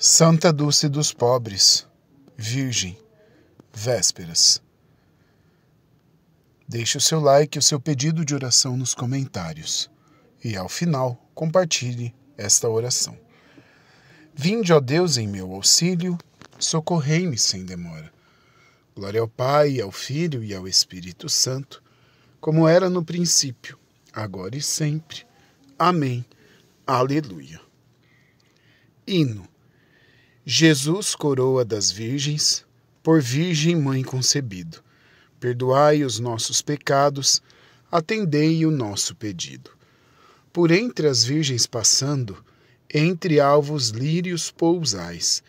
Santa Dulce dos Pobres, Virgem, Vésperas. Deixe o seu like e o seu pedido de oração nos comentários. E ao final, compartilhe esta oração. Vinde, ó Deus, em meu auxílio, socorrei-me sem demora. Glória ao Pai, ao Filho e ao Espírito Santo, como era no princípio, agora e sempre. Amém. Aleluia. Hino Jesus, coroa das virgens, por Virgem Mãe concebido, perdoai os nossos pecados, atendei o nosso pedido. Por entre as virgens passando, entre alvos lírios pousais,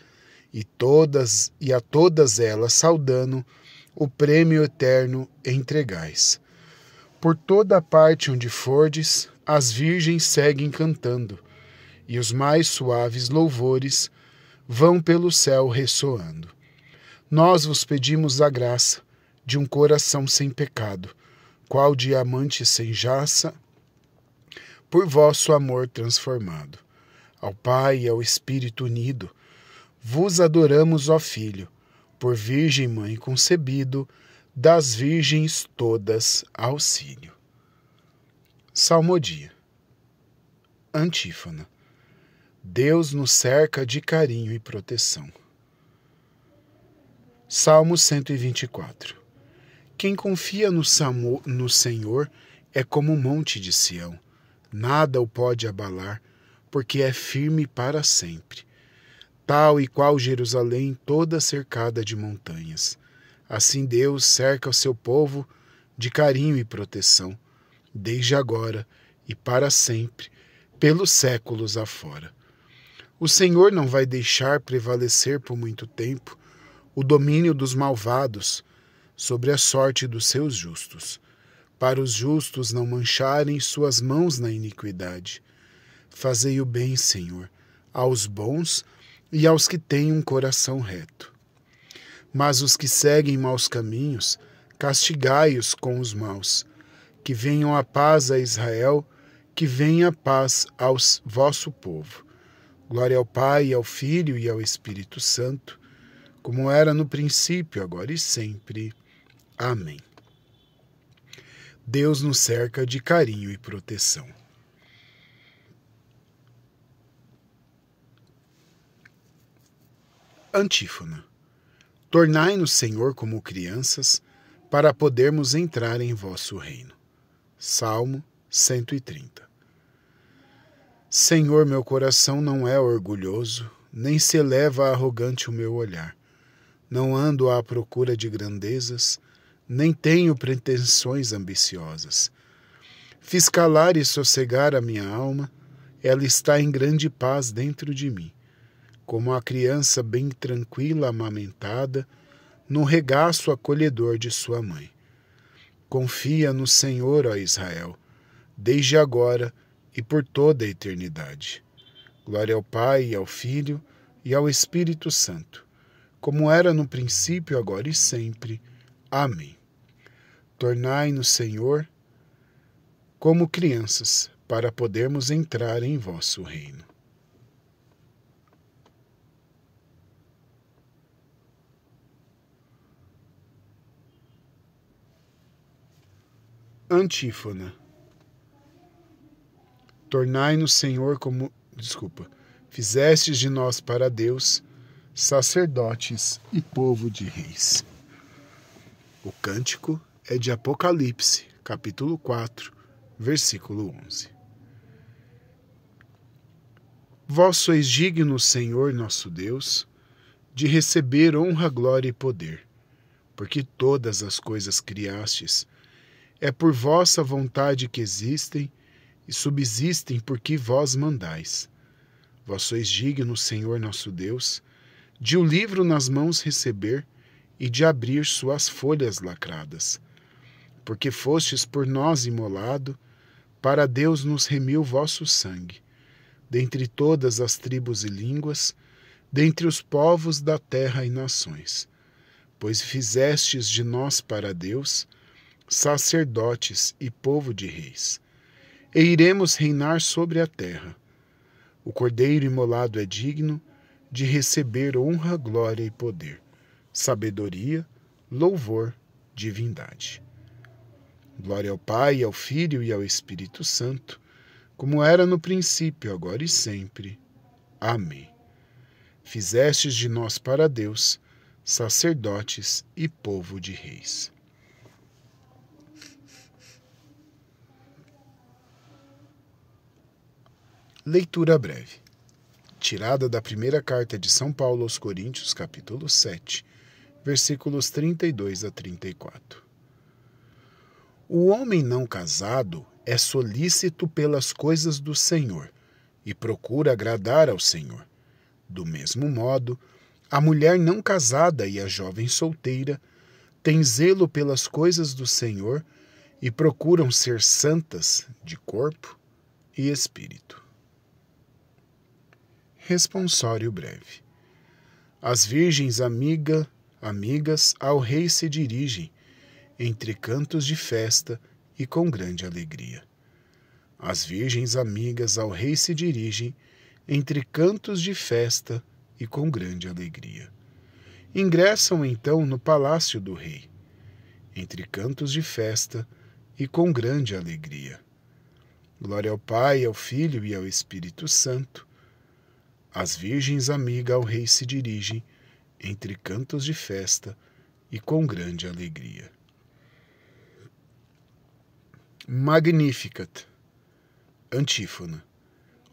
e todas e a todas elas saudando, o prêmio eterno entregais. Por toda a parte onde fordes, as virgens seguem cantando, e os mais suaves louvores vão pelo céu ressoando. Nós vos pedimos a graça de um coração sem pecado, qual diamante sem jaça, por vosso amor transformado. Ao Pai e ao Espírito unido, vos adoramos, ó Filho, por Virgem Mãe concebido, das virgens todas auxílio. Salmodia. Antífona. Deus nos cerca de carinho e proteção. Salmo 124 Quem confia no, Samo, no Senhor é como o um monte de Sião, nada o pode abalar, porque é firme para sempre. Tal e qual Jerusalém, toda cercada de montanhas. Assim Deus cerca o seu povo de carinho e proteção, desde agora e para sempre, pelos séculos afora. O Senhor não vai deixar prevalecer por muito tempo o domínio dos malvados sobre a sorte dos seus justos, para os justos não mancharem suas mãos na iniquidade. Fazei o bem, Senhor, aos bons e aos que têm um coração reto. Mas os que seguem maus caminhos, castigai-os com os maus. Que venham a paz a Israel, que venha a paz ao vosso povo Glória ao Pai, ao Filho e ao Espírito Santo, como era no princípio, agora e sempre. Amém. Deus nos cerca de carinho e proteção. Antífona. Tornai-nos, Senhor, como crianças, para podermos entrar em vosso reino. Salmo 130. Senhor, meu coração não é orgulhoso, nem se eleva arrogante o meu olhar. Não ando à procura de grandezas, nem tenho pretensões ambiciosas. Fiz calar e sossegar a minha alma, ela está em grande paz dentro de mim. Como a criança bem tranquila amamentada, no regaço acolhedor de sua mãe. Confia no Senhor, ó Israel, desde agora e por toda a eternidade. Glória ao Pai, e ao Filho e ao Espírito Santo, como era no princípio, agora e sempre. Amém. Tornai-nos, Senhor, como crianças, para podermos entrar em vosso reino. Antífona Tornai-nos, Senhor, como. Desculpa. Fizestes de nós para Deus sacerdotes e povo de reis. O cântico é de Apocalipse, capítulo 4, versículo 11. Vós sois dignos, Senhor nosso Deus, de receber honra, glória e poder, porque todas as coisas criastes. É por vossa vontade que existem e subsistem porque vós mandais. Vós sois dignos, Senhor nosso Deus, de o livro nas mãos receber e de abrir suas folhas lacradas. Porque fostes por nós imolado, para Deus nos remiu vosso sangue. Dentre todas as tribos e línguas, dentre os povos da terra e nações. Pois fizestes de nós para Deus sacerdotes e povo de reis e iremos reinar sobre a terra. O cordeiro imolado é digno de receber honra, glória e poder, sabedoria, louvor, divindade. Glória ao Pai, ao Filho e ao Espírito Santo, como era no princípio, agora e sempre. Amém. Fizestes de nós para Deus sacerdotes e povo de reis. Leitura breve. Tirada da primeira carta de São Paulo aos Coríntios, capítulo 7, versículos 32 a 34. O homem não casado é solícito pelas coisas do Senhor e procura agradar ao Senhor. Do mesmo modo, a mulher não casada e a jovem solteira têm zelo pelas coisas do Senhor e procuram ser santas de corpo e espírito. Responsório breve. As virgens amiga, amigas ao rei se dirigem, entre cantos de festa e com grande alegria. As virgens amigas ao rei se dirigem, entre cantos de festa e com grande alegria. Ingressam então no palácio do rei, entre cantos de festa e com grande alegria. Glória ao Pai, ao Filho e ao Espírito Santo as virgens amiga ao rei se dirigem, entre cantos de festa e com grande alegria. Magnificat. Antífona.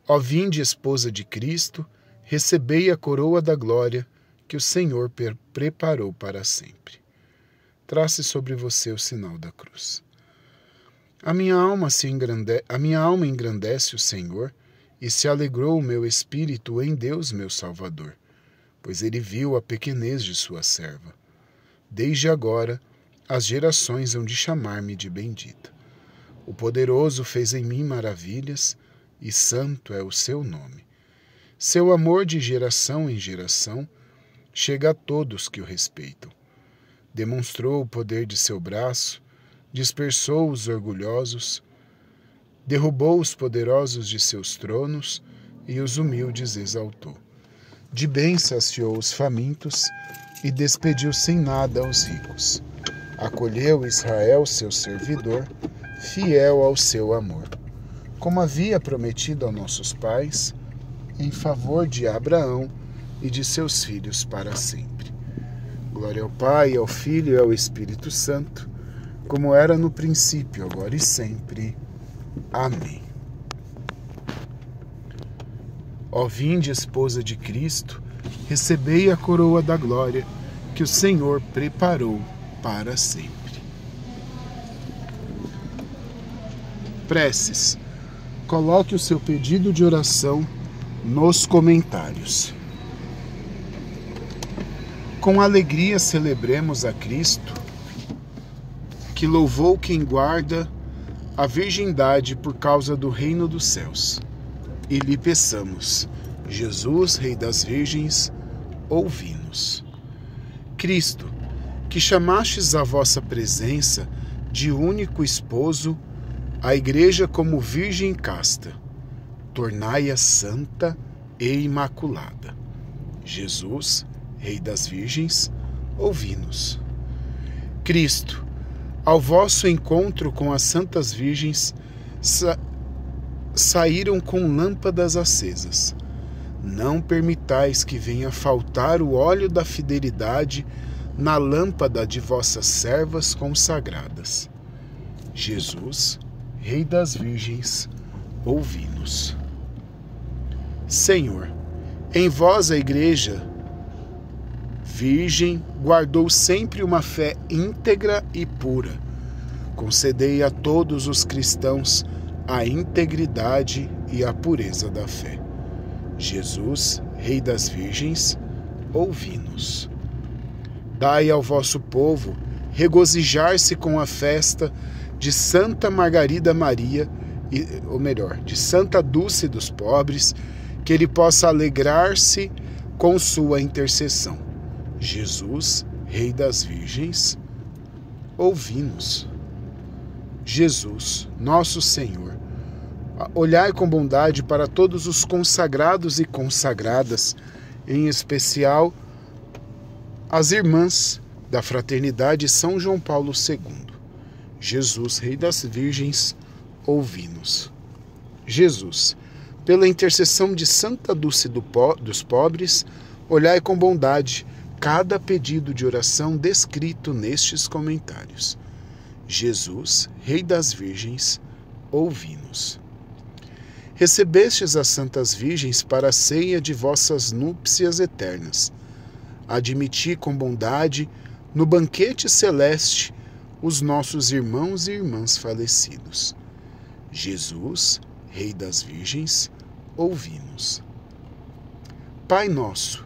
Ó vinde, esposa de Cristo, recebei a coroa da glória que o Senhor preparou para sempre. Trace sobre você o sinal da cruz. A minha alma se engrande, a minha alma engrandece o Senhor, e se alegrou o meu espírito em Deus, meu Salvador, pois ele viu a pequenez de sua serva. Desde agora, as gerações hão de chamar-me de bendita. O poderoso fez em mim maravilhas, e santo é o seu nome. Seu amor de geração em geração chega a todos que o respeitam. Demonstrou o poder de seu braço, dispersou os orgulhosos, derrubou os poderosos de seus tronos e os humildes exaltou. De bem saciou os famintos e despediu sem nada os ricos. Acolheu Israel, seu servidor, fiel ao seu amor, como havia prometido a nossos pais, em favor de Abraão e de seus filhos para sempre. Glória ao Pai, ao Filho e ao Espírito Santo, como era no princípio, agora e sempre. Amém. Ó vinde, esposa de Cristo, recebei a coroa da glória que o Senhor preparou para sempre. Preces. Coloque o seu pedido de oração nos comentários. Com alegria celebremos a Cristo, que louvou quem guarda a virgindade por causa do reino dos céus. E lhe peçamos, Jesus, Rei das Virgens, ouvi-nos. Cristo, que chamastes à vossa presença de único esposo a Igreja como virgem casta, tornai-a santa e imaculada. Jesus, Rei das Virgens, ouvi-nos. Cristo, ao vosso encontro com as santas virgens sa saíram com lâmpadas acesas. Não permitais que venha faltar o óleo da fidelidade na lâmpada de vossas servas consagradas. Jesus, Rei das Virgens, ouvi-nos. Senhor, em vós a Igreja Virgem, guardou sempre uma fé íntegra e pura. Concedei a todos os cristãos a integridade e a pureza da fé. Jesus, Rei das Virgens, ouvi-nos. Dai ao vosso povo regozijar-se com a festa de Santa Margarida Maria, ou melhor, de Santa Dulce dos Pobres, que ele possa alegrar-se com sua intercessão. Jesus, Rei das Virgens, ouvimos. Jesus, nosso Senhor, olhai com bondade para todos os consagrados e consagradas, em especial as irmãs da Fraternidade São João Paulo II. Jesus, Rei das Virgens, ouvi-nos. Jesus, pela intercessão de Santa Dulce do po dos Pobres, olhai com bondade cada pedido de oração descrito nestes comentários. Jesus, Rei das Virgens, ouvi-nos. Recebestes as santas virgens para a ceia de vossas núpcias eternas. Admiti com bondade, no banquete celeste, os nossos irmãos e irmãs falecidos. Jesus, Rei das Virgens, ouvi-nos. Pai nosso,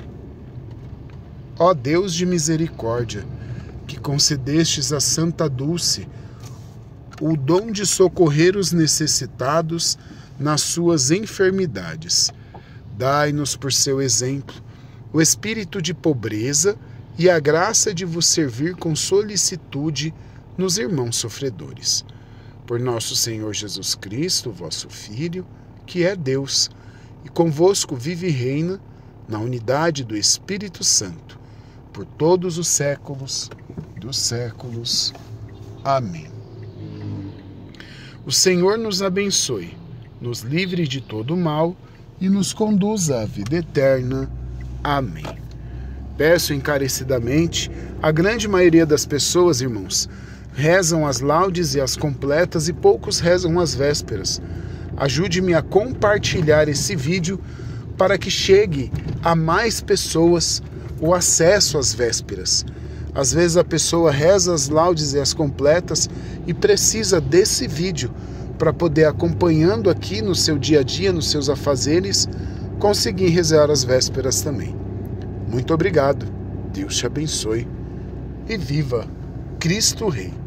Ó Deus de misericórdia, que concedestes a Santa Dulce o dom de socorrer os necessitados nas suas enfermidades. Dai-nos por seu exemplo o espírito de pobreza e a graça de vos servir com solicitude nos irmãos sofredores. Por nosso Senhor Jesus Cristo, vosso Filho, que é Deus, e convosco vive e reina na unidade do Espírito Santo por todos os séculos dos séculos. Amém. O Senhor nos abençoe, nos livre de todo mal e nos conduza à vida eterna. Amém. Peço encarecidamente, a grande maioria das pessoas, irmãos, rezam as laudes e as completas e poucos rezam as vésperas. Ajude-me a compartilhar esse vídeo para que chegue a mais pessoas o acesso às vésperas. Às vezes a pessoa reza as laudes e as completas e precisa desse vídeo para poder, acompanhando aqui no seu dia a dia, nos seus afazeres, conseguir rezar as vésperas também. Muito obrigado, Deus te abençoe e viva Cristo Rei.